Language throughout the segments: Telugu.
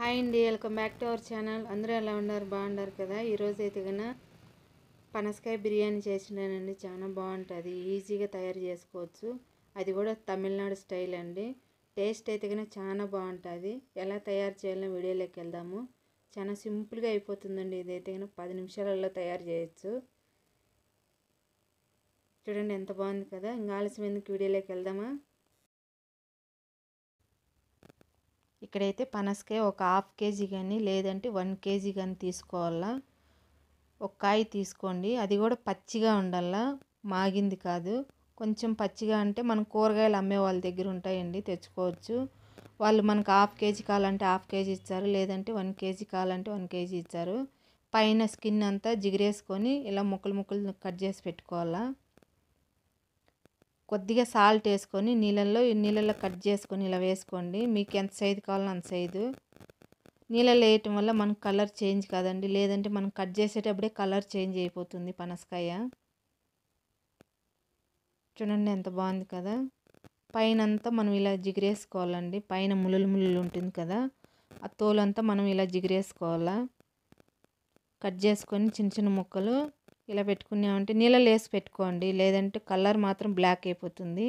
హాయ్ అండి welcome back to our channel అందరూ ఎలా ఉన్నారు బాగున్నారు కదా ఈరోజు అయితే కన్నా పనసకాయ బిర్యానీ చేసినానండి చాలా బాగుంటుంది ఈజీగా తయారు చేసుకోవచ్చు అది కూడా తమిళనాడు స్టైల్ అండి టేస్ట్ అయితే కన్నా చాలా బాగుంటుంది ఎలా తయారు చేయాలో వీడియోలోకి వెళ్దాము చాలా సింపుల్గా అయిపోతుందండి ఇదైతే కన్నా పది నిమిషాలలో తయారు చేయొచ్చు చూడండి ఎంత బాగుంది కదా ఇంకా ఆలస్యం ఎందుకు వీడియోలోకి వెళ్దామా ఇక్కడైతే పనసకాయ ఒక హాఫ్ కేజీ కానీ లేదంటే వన్ కేజీ కానీ తీసుకోవాలా ఒక కాయ తీసుకోండి అది కూడా పచ్చిగా ఉండాలా మాగింది కాదు కొంచెం పచ్చిగా అంటే మనం కూరగాయలు అమ్మే వాళ్ళ దగ్గర ఉంటాయండి తెచ్చుకోవచ్చు వాళ్ళు మనకు హాఫ్ కేజీ కావాలంటే హాఫ్ కేజీ ఇచ్చారు లేదంటే వన్ కేజీ కావాలంటే వన్ కేజీ ఇచ్చారు పైన స్కిన్ అంతా జిగిరేసుకొని ఇలా ముక్కలు ముక్కలు కట్ చేసి పెట్టుకోవాలా కొద్దిగా సాల్ట్ వేసుకొని నీళ్ళల్లో నీళ్ళల్లో కట్ చేసుకొని ఇలా వేసుకోండి మీకు ఎంత సైజు కావాలో అంత సైజు నీళ్ళలో వేయటం వల్ల మనకు కలర్ చేంజ్ కాదండి లేదంటే మనం కట్ చేసేటప్పుడే కలర్ చేంజ్ అయిపోతుంది పనసకాయ చూడండి ఎంత బాగుంది కదా పైన అంతా మనం ఇలా జిగిరేసుకోవాలండి పైన ముళ్ళు ముళ్ళు ఉంటుంది కదా ఆ తోలంతా మనం ఇలా జిగిరేసుకోవాలా కట్ చేసుకొని చిన్న చిన్న ముక్కలు ఇలా పెట్టుకున్నామంటే నీళ్ళలో వేసి పెట్టుకోండి లేదంటే కలర్ మాత్రం బ్లాక్ అయిపోతుంది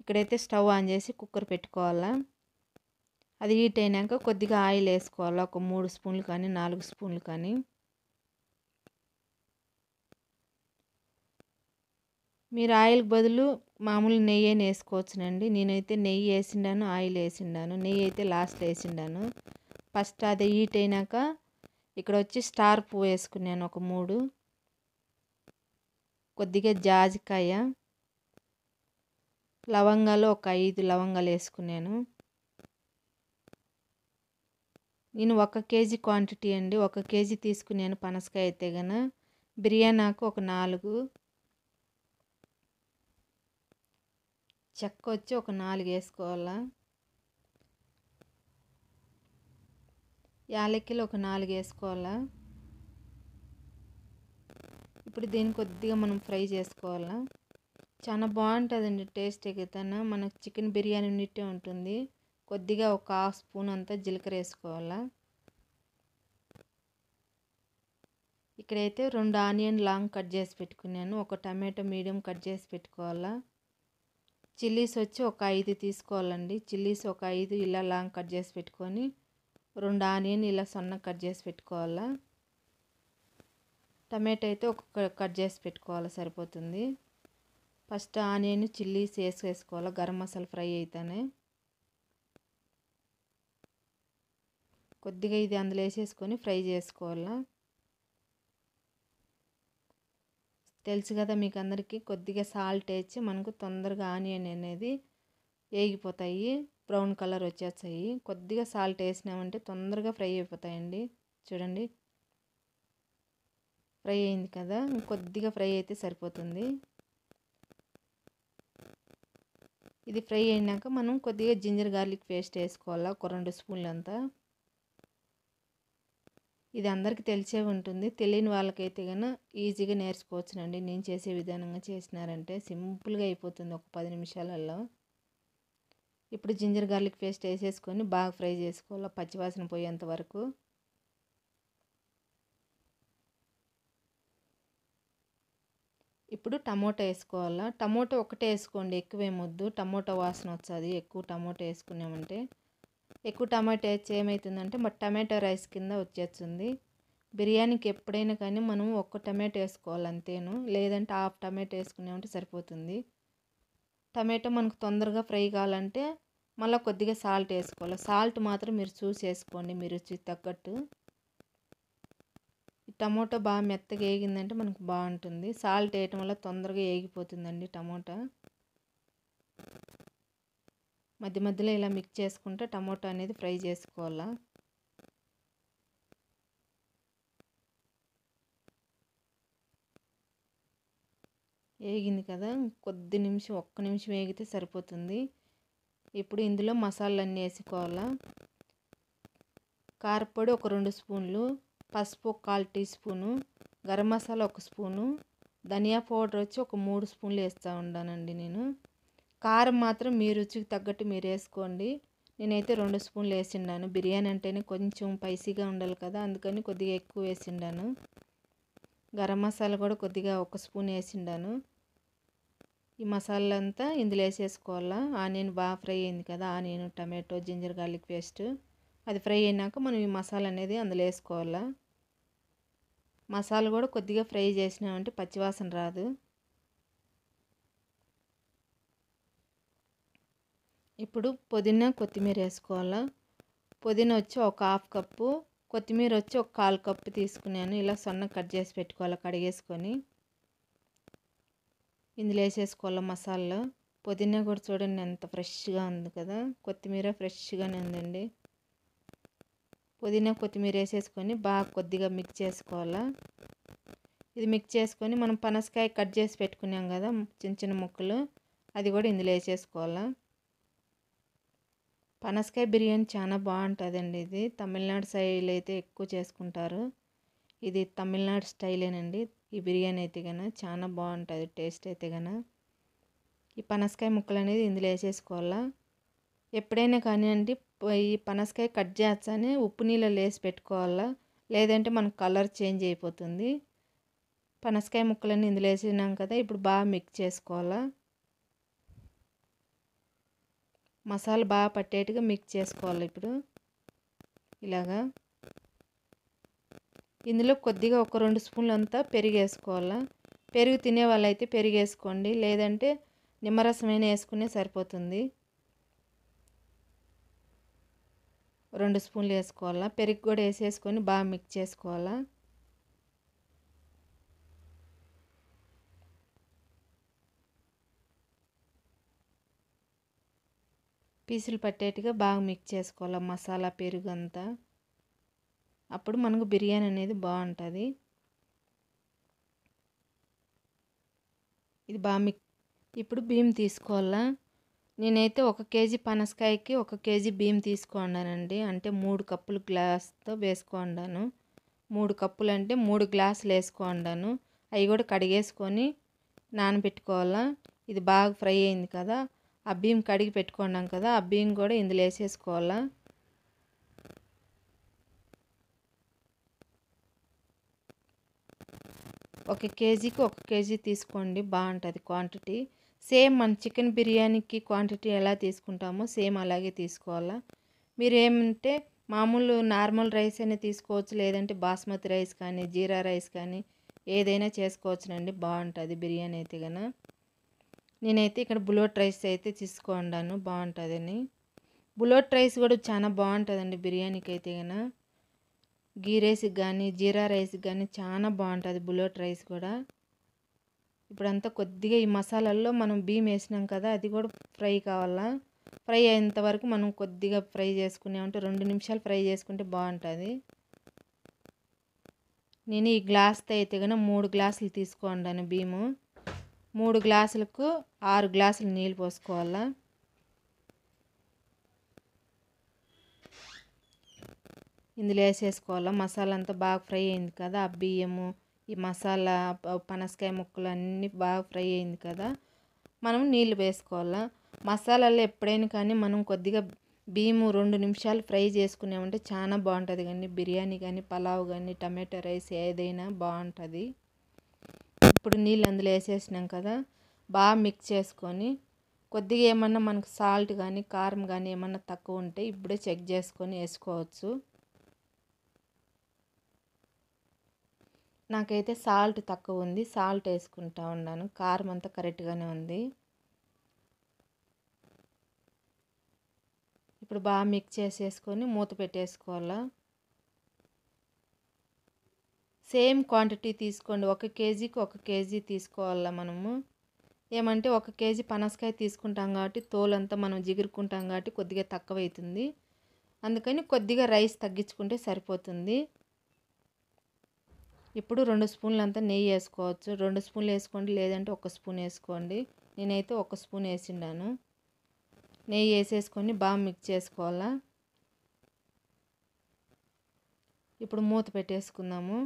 ఇక్కడైతే స్టవ్ ఆన్ చేసి కుక్కర్ పెట్టుకోవాలా అది హీట్ అయినాక కొద్దిగా ఆయిల్ వేసుకోవాలా ఒక మూడు స్పూన్లు కానీ నాలుగు స్పూన్లు కానీ మీరు ఆయిల్కి బదులు మామూలు నెయ్యి వేసుకోవచ్చునండి నేనైతే నెయ్యి వేసిండాను ఆయిల్ వేసిండాను నెయ్యి అయితే లాస్ట్ వేసిండాను ఫస్ట్ అది హీట్ అయినాక ఇక్కడ వచ్చి స్టార్ పువ్వు వేసుకున్నాను ఒక మూడు కొద్దిగా జాజికాయ లవంగాలు ఒక ఐదు లవంగాలు వేసుకున్నాను నేను ఒక కేజీ క్వాంటిటీ అండి ఒక కేజీ తీసుకున్నాను పనసకాయ అయితే గన బిర్యానాకు ఒక నాలుగు చెక్క వచ్చి ఒక నాలుగు వేసుకోవాలా యాలక్కలు ఒక నాలుగు వేసుకోవాలా ఇప్పుడు దీన్ని కొద్దిగా మనం ఫ్రై చేసుకోవాలా చాలా బాగుంటుందండి టేస్ట్ ఎగితేనా మనకు చికెన్ బిర్యానీ ఉన్నట్టే ఉంటుంది కొద్దిగా ఒక హాఫ్ స్పూన్ అంతా జీలకర్ర వేసుకోవాలా ఇక్కడైతే రెండు ఆనియన్ లాంగ్ కట్ చేసి పెట్టుకున్నాను ఒక టమాటో మీడియం కట్ చేసి పెట్టుకోవాలా చిల్లీస్ వచ్చి ఒక ఐదు తీసుకోవాలండి చిల్లీస్ ఒక ఐదు ఇలా లాంగ్ కట్ చేసి పెట్టుకొని రెండు ఆనియన్ ఇలా సొన్న కట్ చేసి పెట్టుకోవాలా టమాటో అయితే ఒక కట్ చేసి పెట్టుకోవాలి సరిపోతుంది ఫస్ట్ ఆనియన్ చిల్లీస్ వేసుకోవాలి గరం మసాలా ఫ్రై అయితేనే కొద్దిగా ఇది అందులో వేసేసుకొని ఫ్రై చేసుకోవాలా తెలుసు కదా మీకు అందరికీ కొద్దిగా సాల్ట్ వేసి మనకు తొందరగా ఆనియన్ అనేది వేగిపోతాయి బ్రౌన్ కలర్ వచ్చేస్తాయి కొద్దిగా సాల్ట్ వేసినామంటే తొందరగా ఫ్రై అయిపోతాయండి చూడండి ఫ్రై అయింది కదా కొద్దిగా ఫ్రై అయితే సరిపోతుంది ఇది ఫ్రై అయినాక మనం కొద్దిగా జింజర్ గార్లిక్ పేస్ట్ వేసుకోవాలా ఒక రెండు స్పూన్లు అంతా ఇది అందరికీ తెలిసే ఉంటుంది తెలియని వాళ్ళకైతే కానీ ఈజీగా నేర్చుకోవచ్చునండి నేను చేసే విధానంగా చేసినారంటే సింపుల్గా అయిపోతుంది ఒక పది నిమిషాలలో ఇప్పుడు జింజర్ గార్లిక్ పేస్ట్ వేసేసుకొని బాగా ఫ్రై చేసుకోవాలి పచ్చివాసన పోయేంత వరకు ఇప్పుడు టమోటా వేసుకోవాలా టమోటా ఒకటే వేసుకోండి ఎక్కువ ఏమొద్దు టమోటా వాసన వస్తుంది ఎక్కువ టమోటా వేసుకున్నామంటే ఎక్కువ టమాటా వేస్తే ఏమవుతుందంటే మరి టమాటా రైస్ కింద వచ్చేస్తుంది బిర్యానీకి ఎప్పుడైనా కానీ మనం ఒక్క టమాటా వేసుకోవాలి అంతేను లేదంటే హాఫ్ టమాటా వేసుకున్నామంటే సరిపోతుంది టమాటా మనకు తొందరగా ఫ్రై కావాలంటే మళ్ళీ కొద్దిగా సాల్ట్ వేసుకోవాలి సాల్ట్ మాత్రం మీరు చూసి వేసుకోండి మీరు తగ్గట్టు టమోటా బాగా మెత్తగా వేగిందంటే మనకు బాగుంటుంది సాల్ట్ వేయటం వల్ల తొందరగా వేగిపోతుందండి టమోటా మధ్య మధ్యలో ఇలా మిక్స్ చేసుకుంటే టమోటా అనేది ఫ్రై చేసుకోవాలా వేగింది కదా కొద్ది నిమిషం ఒక్క నిమిషం వేగితే సరిపోతుంది ఇప్పుడు ఇందులో మసాలాలన్నీ వేసుకోవాలా కారపొడి ఒక రెండు స్పూన్లు పసుపు ఒక కాల్ టీ స్పూను గరం మసాలా ఒక స్పూను ధనియా పౌడర్ వచ్చి ఒక మూడు స్పూన్లు వేస్తూ ఉన్నానండి నేను కారం మాత్రం మీ రుచికి తగ్గట్టు మీరు వేసుకోండి నేనైతే రెండు స్పూన్లు వేసిండాను బిర్యానీ అంటేనే కొంచెం స్పైసీగా ఉండాలి కదా అందుకని కొద్దిగా ఎక్కువ వేసిండాను గరం మసాలా కూడా కొద్దిగా ఒక స్పూన్ వేసిండాను ఈ మసాలా అంతా ఇందులో వేసేసుకోవాలా ఆనియన్ బాగా ఫ్రై అయింది కదా onion tomato ginger garlic paste అది ఫ్రై అయినాక మనం ఈ మసాలా అనేది అందులో వేసుకోవాలా మసాలా కూడా కొద్దిగా ఫ్రై చేసినామంటే పచ్చివాసన రాదు ఇప్పుడు పుదీనా కొత్తిమీర వేసుకోవాలా పుదీనా వచ్చి ఒక హాఫ్ కప్పు కొత్తిమీర వచ్చి ఒక కాలు కప్పు తీసుకున్నాను ఇలా సొన్న కట్ చేసి పెట్టుకోవాలి కడిగేసుకొని ఇందులో వేసేసుకోవాలి మసాలా పుదీనా కూడా చూడండి ఎంత ఫ్రెష్గా ఉంది కదా కొత్తిమీర ఫ్రెష్గానే ఉందండి పుదీనా కొత్తిమీర వేసేసుకొని బాగా కొద్దిగా మిక్స్ చేసుకోవాలా ఇది మిక్స్ చేసుకొని మనం పనసకాయ కట్ చేసి పెట్టుకున్నాం కదా చిన్న చిన్న ముక్కలు అది కూడా ఇందులో వేసేసుకోవాలా పనసకాయ బిర్యానీ చాలా బాగుంటుందండి ఇది తమిళనాడు స్టైల్ అయితే ఎక్కువ చేసుకుంటారు ఇది తమిళనాడు స్టైలేనండి ఈ బిర్యానీ అయితే కనుక చాలా బాగుంటుంది టేస్ట్ అయితే కనుక ఈ పనసకాయ ముక్కలు అనేది ఇందులో వేసేసుకోవాలా ఎప్పుడైనా కానివ్వండి ఈ పనసకాయ కట్ చేస్తానే ఉప్పు నీళ్ళలో వేసి పెట్టుకోవాలా లేదంటే మనకు కలర్ చేంజ్ అయిపోతుంది పనసకాయ ముక్కలన్నీ ఇందులో వేసినాం కదా ఇప్పుడు బాగా మిక్స్ చేసుకోవాలా మసాలా బాగా పట్టేట్టుగా మిక్స్ చేసుకోవాలి ఇప్పుడు ఇలాగా ఇందులో కొద్దిగా ఒక రెండు స్పూన్లు అంతా పెరిగేసుకోవాలా పెరుగు తినే వాళ్ళైతే పెరిగేసుకోండి లేదంటే నిమ్మరసమైన వేసుకునే సరిపోతుంది రెండు స్పూన్లు వేసుకోవాలా పెరుగు కూడా వేసేసుకొని బాగా మిక్స్ చేసుకోవాలా పీసులు పట్టేట్టుగా బాగా మిక్స్ చేసుకోవాలా మసాలా పెరుగు అంతా అప్పుడు మనకు బిర్యానీ అనేది బాగుంటుంది ఇది బాగా మిక్ ఇప్పుడు బియ్యం తీసుకోవాలా నేనైతే ఒక కేజీ పనసకాయకి ఒక కేజీ బియ్యం తీసుకున్నానండి అంటే మూడు కప్పులు గ్లాస్తో వేసుకోండాను మూడు కప్పులు అంటే మూడు గ్లాసులు వేసుకోండాను అవి కూడా కడిగేసుకొని నానబెట్టుకోవాలా ఇది బాగా ఫ్రై అయింది కదా ఆ బియ్యం కడిగి పెట్టుకున్నాం కదా ఆ బియ్యం కూడా ఇందులో వేసేసుకోవాలా ఒక కేజీకి ఒక కేజీ తీసుకోండి బాగుంటుంది క్వాంటిటీ సేమ్ మన చికెన్ బిర్యానీకి క్వాంటిటీ ఎలా తీసుకుంటామో సేమ్ అలాగే తీసుకోవాలా మీరు ఏమంటే మామూలు నార్మల్ రైస్ అయినా తీసుకోవచ్చు లేదంటే బాస్మతి రైస్ కానీ జీరా రైస్ కానీ ఏదైనా చేసుకోవచ్చునండి బాగుంటుంది బిర్యానీ అయితే కన నేనైతే ఇక్కడ బులోట్ రైస్ అయితే తీసుకోండాను బాగుంటుందని బులోట్ రైస్ కూడా చాలా బాగుంటుందండి బిర్యానీకి అయితే కన గీ రైస్కి కానీ జీరా రైస్కి కానీ చాలా బాగుంటుంది బులోట్ రైస్ కూడా ఇప్పుడంతా కొద్దిగా ఈ మసాలాల్లో మనం బియ్యం వేసినాం కదా అది కూడా ఫ్రై కావాలా ఫ్రై అయ్యేంత వరకు మనం కొద్దిగా ఫ్రై చేసుకునేమంటే రెండు నిమిషాలు ఫ్రై చేసుకుంటే బాగుంటుంది నేను ఈ గ్లాస్తో అయితే కానీ మూడు గ్లాసులు తీసుకోండి బియ్యము మూడు గ్లాసులకు ఆరు గ్లాసులు నీళ్ళు పోసుకోవాలా ఇందులో వేసేసుకోవాలా మసాలా అంతా బాగా ఫ్రై అయింది కదా ఆ బియ్యము ఈ మసాలా పనసకాయ ముక్కలు అన్నీ బాగా ఫ్రై అయింది కదా మనం నీళ్ళు వేసుకోవాలా మసాలాలు ఎప్పుడైనా కానీ మనం కొద్దిగా బియ్యము రెండు నిమిషాలు ఫ్రై చేసుకునేమంటే చాలా బాగుంటుంది కానీ బిర్యానీ కానీ పలావ్ కానీ టమాటో రైస్ ఏదైనా బాగుంటుంది ఇప్పుడు నీళ్ళు అందులో వేసేసినాం కదా బాగా మిక్స్ చేసుకొని కొద్దిగా ఏమన్నా మనకు సాల్ట్ కానీ కారం కానీ ఏమన్నా తక్కువ ఉంటే ఇప్పుడే చెక్ చేసుకొని వేసుకోవచ్చు నాకైతే సాల్ట్ తక్కువ ఉంది సాల్ట్ వేసుకుంటా ఉన్నాను కారం అంతా కరెక్ట్గానే ఉంది ఇప్పుడు బాగా మిక్స్ చేసేసుకొని మూత పెట్టేసుకోవాలా సేమ్ క్వాంటిటీ తీసుకోండి ఒక కేజీకి ఒక కేజీ తీసుకోవాలా మనము ఏమంటే ఒక కేజీ పనసకాయ తీసుకుంటాం కాబట్టి తోలంతా మనం జిగురుకుంటాం కాబట్టి కొద్దిగా తక్కువ అవుతుంది అందుకని కొద్దిగా రైస్ తగ్గించుకుంటే సరిపోతుంది ఇప్పుడు రెండు స్పూన్లు అంతా నెయ్యి వేసుకోవచ్చు రెండు స్పూన్లు వేసుకోండి లేదంటే ఒక స్పూన్ వేసుకోండి నేనైతే ఒక స్పూన్ వేసిండాను నెయ్యి వేసేసుకొని బాగా మిక్స్ చేసుకోవాలా ఇప్పుడు మూత పెట్టేసుకుందాము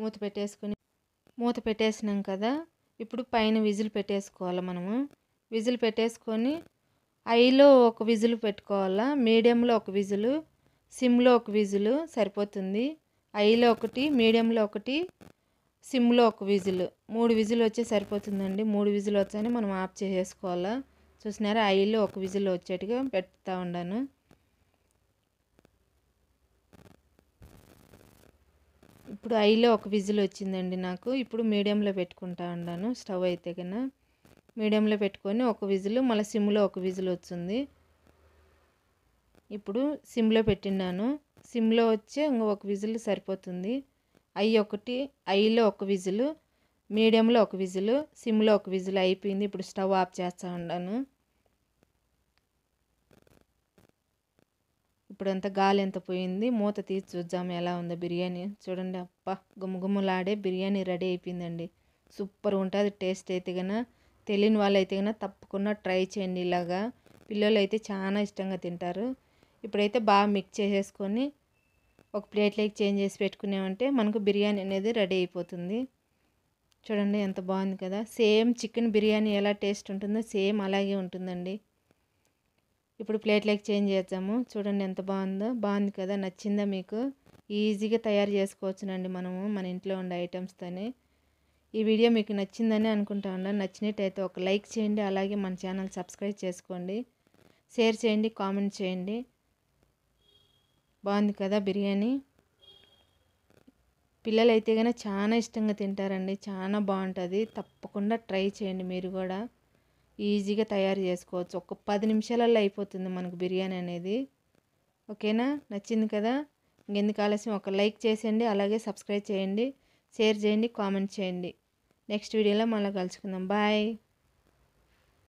మూత పెట్టేసుకొని మూత పెట్టేసినాం కదా ఇప్పుడు పైన విజిల్ పెట్టేసుకోవాలి మనము విజిల్ పెట్టేసుకొని హైలో ఒక విజిల్ పెట్టుకోవాలా మీడియంలో ఒక విజులు సిమ్లో ఒక విజులు సరిపోతుంది హైలో ఒకటి మీడియంలో ఒకటి సిమ్లో ఒక విజిల్ మూడు విజిల్ వచ్చే సరిపోతుందండి మూడు విజిల్ వచ్చాయని మనం ఆఫ్ చేసేసుకోవాలా చూసినారా హైలో ఒక విజిల్ వచ్చేట్టుగా పెడతా ఉండాను ఇప్పుడు ఐలో ఒక విజిల్ వచ్చిందండి నాకు ఇప్పుడు మీడియంలో పెట్టుకుంటా ఉన్నాను స్టవ్ అయితే కన్నా మీడియంలో పెట్టుకొని ఒక విజిల్ మళ్ళీ సిమ్లో ఒక విజిల్ వచ్చింది ఇప్పుడు సిమ్లో పెట్టినాను సిమ్లో వచ్చే వచ్చి ఒక విజిల్ సరిపోతుంది ఐ ఒకటి ఐలో ఒక విజిల్ మీడియంలో ఒక విజిల్ సిమ్లో ఒక విజిల్ అయిపోయింది ఇప్పుడు స్టవ్ ఆఫ్ చేస్తూ ఉన్నాను ఇప్పుడంతా గాలి ఎంత పోయింది మూత తీసి చూద్దాం ఎలా ఉందో బిర్యానీ చూడండి అప్ప గుమగుమలాడే బిర్యానీ రెడీ అయిపోయిందండి సూపర్ ఉంటుంది టేస్ట్ అయితే కనుక తెలియని వాళ్ళు అయితే కనుక తప్పకుండా ట్రై చేయండి ఇలాగా పిల్లలు అయితే చాలా ఇష్టంగా తింటారు ఇప్పుడైతే బాగా మిక్స్ చేసేసుకొని ఒక ప్లేట్లోకి చేంజ్ చేసి పెట్టుకున్నామంటే మనకు బిర్యానీ అనేది రెడీ అయిపోతుంది చూడండి ఎంత బాగుంది కదా సేమ్ చికెన్ బిర్యానీ ఎలా టేస్ట్ ఉంటుందో సేమ్ అలాగే ఉంటుందండి ఇప్పుడు ప్లేట్లోకి చేంజ్ చేద్దాము చూడండి ఎంత బాగుందో బాగుంది కదా నచ్చిందా మీకు ఈజీగా తయారు చేసుకోవచ్చునండి మనము మన ఇంట్లో ఉండే ఐటమ్స్తోనే ఈ వీడియో మీకు నచ్చిందని అనుకుంటా ఉన్నాను నచ్చినట్టయితే ఒక లైక్ చేయండి అలాగే మన ఛానల్ సబ్స్క్రైబ్ చేసుకోండి షేర్ చేయండి కామెంట్ చేయండి బాగుంది కదా బిర్యానీ పిల్లలు అయితే కానీ చాలా ఇష్టంగా తింటారండి చాలా బాగుంటుంది తప్పకుండా ట్రై చేయండి మీరు కూడా ఈజీగా తయారు చేసుకోవచ్చు ఒక పది నిమిషాలలో అయిపోతుంది మనకు బిర్యానీ అనేది ఓకేనా నచ్చింది కదా ఇంకెందుకు ఆలస్యం ఒక లైక్ చేసేయండి అలాగే సబ్స్క్రైబ్ చేయండి షేర్ చేయండి కామెంట్ చేయండి నెక్స్ట్ వీడియోలో మళ్ళీ కలుసుకుందాం బాయ్